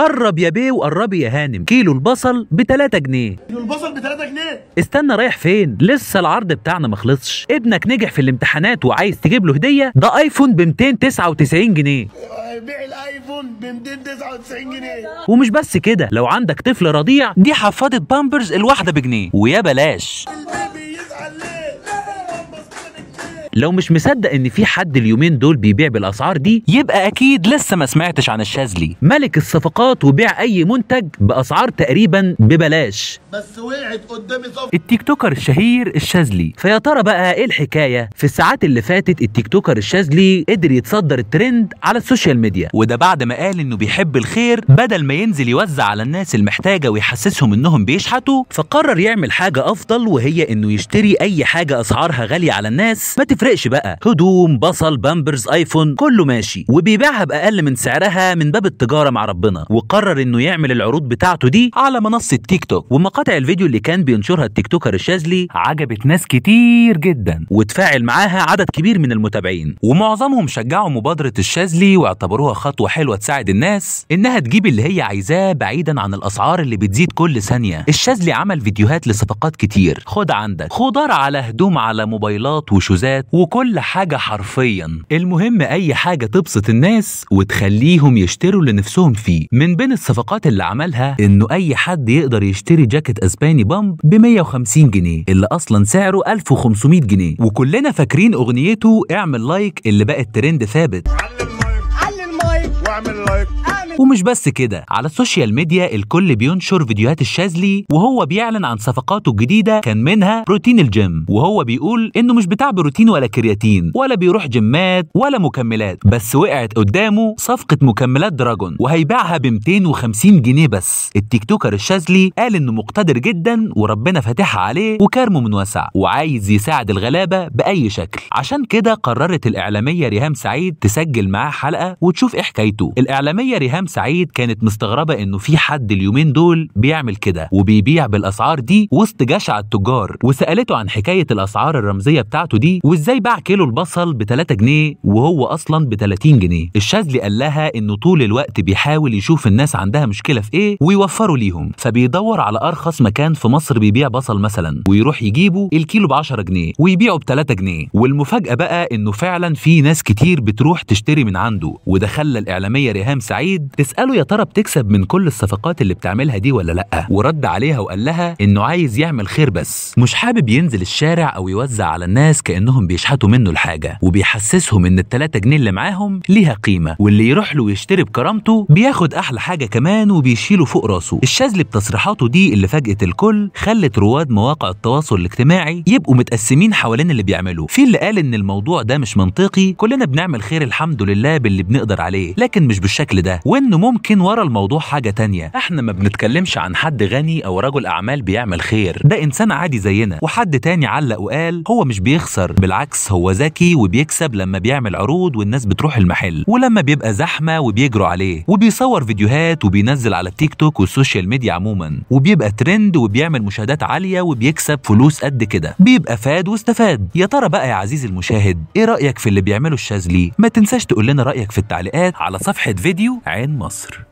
قرب يا بيه وقربي يا هانم كيلو البصل ب 3 جنيه كيلو البصل ب 3 جنيه استنى رايح فين لسه العرض بتاعنا ما خلصش ابنك نجح في الامتحانات وعايز تجيب له هديه ده ايفون ب 299 جنيه بيع الايفون ب 299 جنيه ومش بس كده لو عندك طفل رضيع دي حفاضه بامبرز الواحده بجنيه ويا بلاش لو مش مصدق ان في حد اليومين دول بيبيع بالاسعار دي يبقى اكيد لسه ما سمعتش عن الشاذلي ملك الصفقات وبيع اي منتج باسعار تقريبا ببلاش بس وقعت قدامي صف التيك توكر الشهير الشاذلي فيا ترى بقى ايه الحكايه في الساعات اللي فاتت التيك توكر الشاذلي قدر يتصدر الترند على السوشيال ميديا وده بعد ما قال انه بيحب الخير بدل ما ينزل يوزع على الناس المحتاجه ويحسسهم انهم بيشحتوا فقرر يعمل حاجه افضل وهي انه يشتري اي حاجه اسعارها غاليه على الناس ما تفرقش بقى هدوم بصل بامبرز ايفون كله ماشي وبيبيعها باقل من سعرها من باب التجاره مع ربنا وقرر انه يعمل العروض بتاعته دي على منصه تيك توك ومقاطع الفيديو اللي كان بينشرها التيك توكر الشاذلي عجبت ناس كتير جدا وتفاعل معاها عدد كبير من المتابعين ومعظمهم شجعوا مبادره الشاذلي واعتبروها خطوه حلوه تساعد الناس انها تجيب اللي هي عايزاه بعيدا عن الاسعار اللي بتزيد كل ثانيه الشاذلي عمل فيديوهات لصفقات كتير خد عندك خضار على هدوم على موبايلات وشوزات وكل حاجة حرفيا المهم أي حاجة تبسط الناس وتخليهم يشتروا اللي نفسهم فيه من بين الصفقات اللي عملها إنه أي حد يقدر يشتري جاكيت أسباني بامب ب 150 جنيه اللي أصلا سعره 1500 جنيه وكلنا فاكرين أغنيته اعمل لايك اللي بقت ترند ثابت علي المايك علي المايك واعمل لايك آه. ومش بس كده على السوشيال ميديا الكل بينشر فيديوهات الشاذلي وهو بيعلن عن صفقاته الجديده كان منها بروتين الجيم وهو بيقول انه مش بتاع بروتين ولا كرياتين ولا بيروح جيمات ولا مكملات بس وقعت قدامه صفقه مكملات دراجون وهيبيعها ب 250 جنيه بس التيك توكر الشاذلي قال انه مقتدر جدا وربنا فاتحها عليه وكرمه من واسع وعايز يساعد الغلابه باي شكل عشان كده قررت الاعلاميه ريهام سعيد تسجل معاه حلقه وتشوف ايه حكايته الاعلاميه ريهام سعيد كانت مستغربه انه في حد اليومين دول بيعمل كده وبيبيع بالاسعار دي وسط جشع التجار وسالته عن حكايه الاسعار الرمزيه بتاعته دي وازاي باع كيلو البصل ب 3 جنيه وهو اصلا ب 30 جنيه الشاذلي قال لها انه طول الوقت بيحاول يشوف الناس عندها مشكله في ايه ويوفروا ليهم فبيدور على ارخص مكان في مصر بيبيع بصل مثلا ويروح يجيبه الكيلو ب 10 جنيه ويبيعه ب 3 جنيه والمفاجاه بقى انه فعلا في ناس كتير بتروح تشتري من عنده وده خلى الاعلاميه ريهام سعيد تساله يا ترى بتكسب من كل الصفقات اللي بتعملها دي ولا لا ورد عليها وقال لها انه عايز يعمل خير بس مش حابب ينزل الشارع او يوزع على الناس كانهم بيشحتوا منه الحاجه وبيحسسهم ان ال3 جنيه اللي معاهم ليها قيمه واللي يروح له ويشتري بكرامته بياخد احلى حاجه كمان وبيشيله فوق راسه الشاذلي بتصريحاته دي اللي فاجئت الكل خلت رواد مواقع التواصل الاجتماعي يبقوا متقسمين حوالين اللي بيعملوه في اللي قال ان الموضوع ده مش منطقي كلنا بنعمل خير الحمد لله باللي بنقدر عليه لكن مش بالشكل ده وانه ممكن ورا الموضوع حاجه تانية احنا ما بنتكلمش عن حد غني او رجل اعمال بيعمل خير ده انسان عادي زينا وحد تاني علق وقال هو مش بيخسر بالعكس هو ذكي وبيكسب لما بيعمل عروض والناس بتروح المحل ولما بيبقى زحمه وبيجروا عليه وبيصور فيديوهات وبينزل على التيك توك والسوشيال ميديا عموما وبيبقى ترند وبيعمل مشاهدات عاليه وبيكسب فلوس قد كده بيبقى فاد واستفاد يا ترى بقى يا عزيزي المشاهد ايه رايك في اللي بيعمله الشاذلي ما تنساش تقول لنا رايك في التعليقات على صفحه فيديو عين من مصر